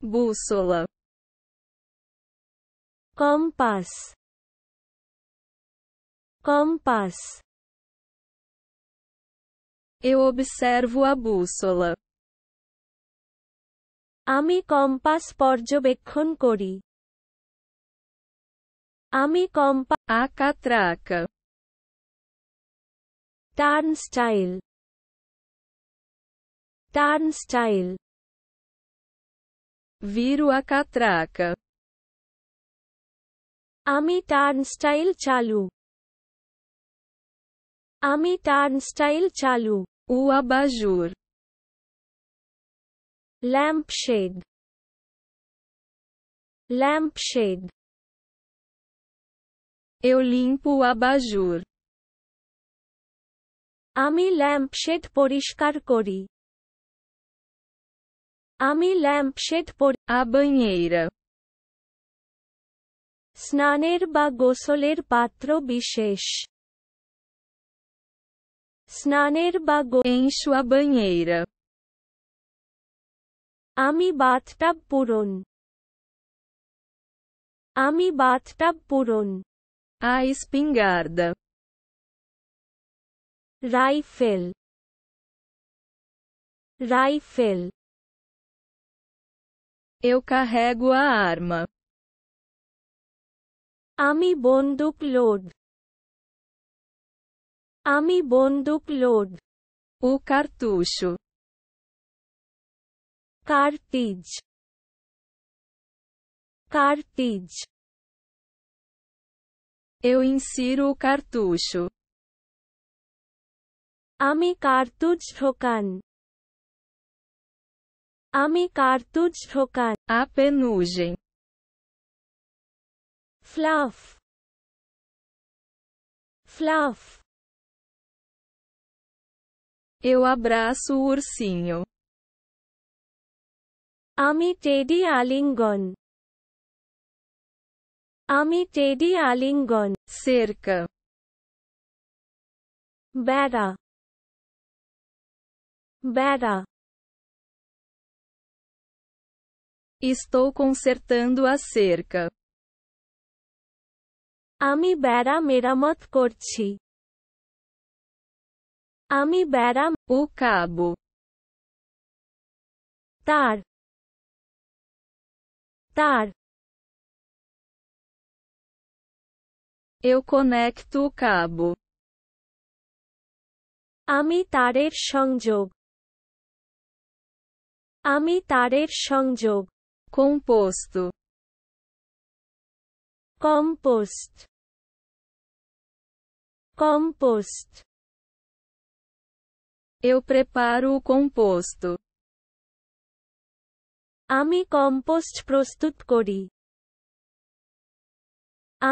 bússola, compass, compass. Eu observo a bússola. Ami compass পর্যবেক্ষণ করি আমি কম্পা a catraca turnstile turnstile Viro a catraca. আমি turnstile চালু আমি টার্নস্টাইল চালু ও আবাজুর lampshade lampshade Eu limpo o abajur. আমি ল্যাম্পশেড পরিষ্কার করি আমি ল্যাম্পশেড পর আ banheira. স্নানের বা গোসলের পাত্র বিশেষ স্নানের বা গো Em sua আমি বাথটাব পূরণ আমি বাথটাব পূরণ A espingarda. Rifle rifle Eu carrego a arma. Ami bonduk load. Ami bonduk load. O cartucho. Cartridge. Cartridge. Eu insiro o cartucho. Ami কার্তুজ ঢোকান Ami Amikartuj rokan. A penugem. Fluff. Fluff. Eu abraço o ursinho. Ami Teddy Alingon. Ami Teddy Alingon. cerca বেড়া বেড়া Estou consertando a cerca. Ami bera meramat korchi. Ami bera o cabo. Tar. Tar. Eu conecto o cabo. Ami tarer shangjob. Ami tarer shangjob composto compost compost eu preparo o composto Ami compost প্রস্তুত করি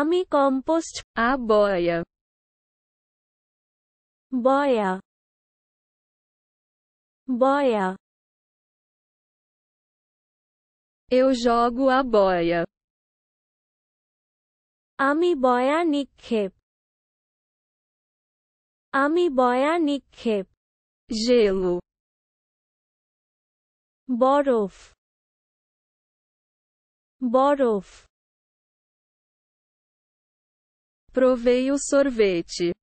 Ami compost a boia boia boia eu jogo a boia. Ami boia nikhep. Ami boia nikhep. Gelo. Borof. Borof. Provei o sorvete.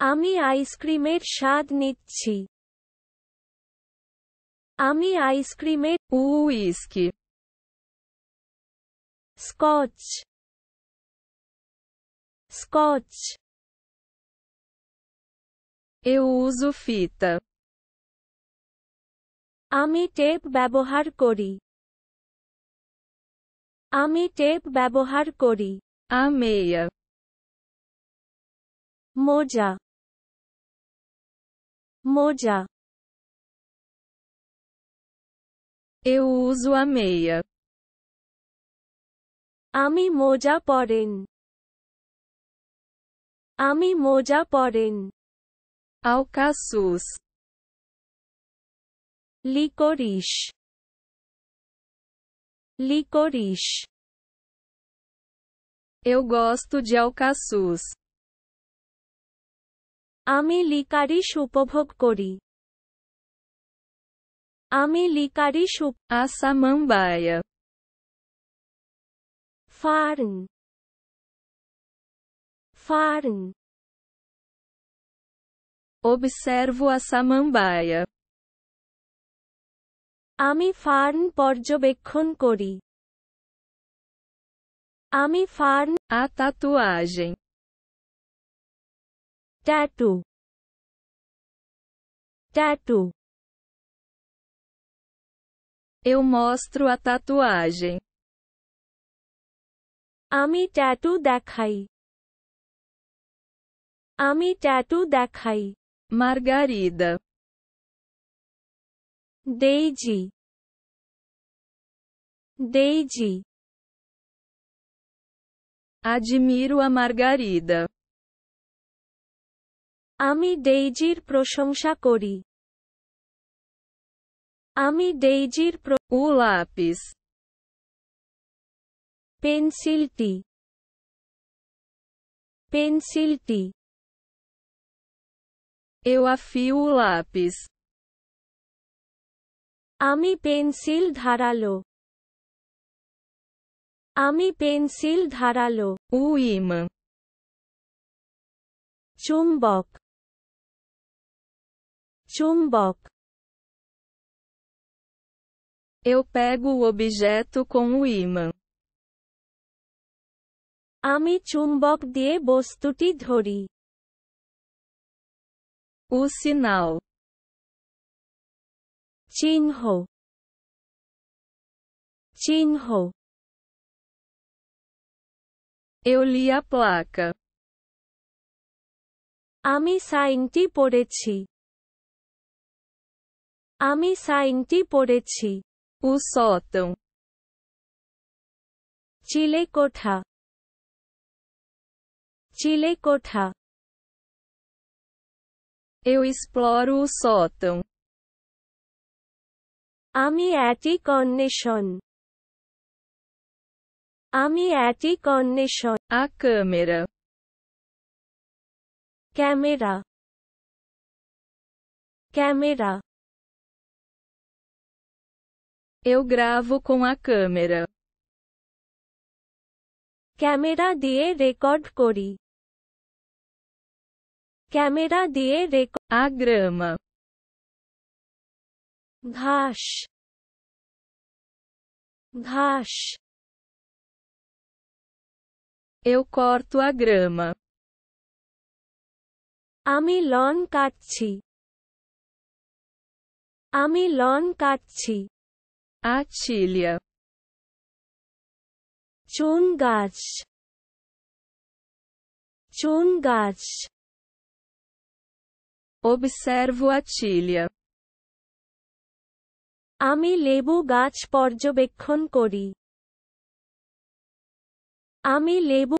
Ami ice cream er shad nitchi. আমি আইসক্রিমে whisky scotch scotch Eu uso fita. আমি tape ব্যবহার করি আমি tape ব্যবহার করি আমেয়া মোজা মোজা Eu uso a meia. Ami moja porin. Ami moja porin. Alcaçuz. Licorish. Licorish. Eu gosto de alcaçuz. Ami licari upobhog kori. Amelicarichup, a samambaia. farn farn Observo a samambaia. আমি fern পর্যবেক্ষণ করি Ami farn a tatuagem tatu tatu eu mostro a tatuagem. Ami tatu dakhai. Ami tatu dakhai. Margarida Daisy Daisy Admiro a Margarida Ami ডেইজির প্রশংসা করি আমি ডেইজির প্র উ লাপিস পেন্সিলটি পেন্সিলটি eu afio o lápis. Ami pencil dharalo. Ami pencil dharalo. O imã. Chumbok. Chumbok. Eu pego o objeto com o imã. Ami chumbok die bostuti O sinal. Chinho. Chinho. Eu li a placa. Ami sainti porechi. Ami sainti porechi. O sótão. Chile kotha. Chile kotha. Eu exploro o sótão. Ami ati condition. Ami ati condition. A câmera. Câmera. Câmera. Eu gravo com a câmera. Câmera de record cori. Câmera de record. A grama. Ghash. Ghash. Eu corto a grama. Ami lon katchi. Ami lon katchi. Atilha. Chongaç. Chongaç. Observo atilha. আমি লেবু গাছ পর্যবেক্ষণ করি আমি লেবু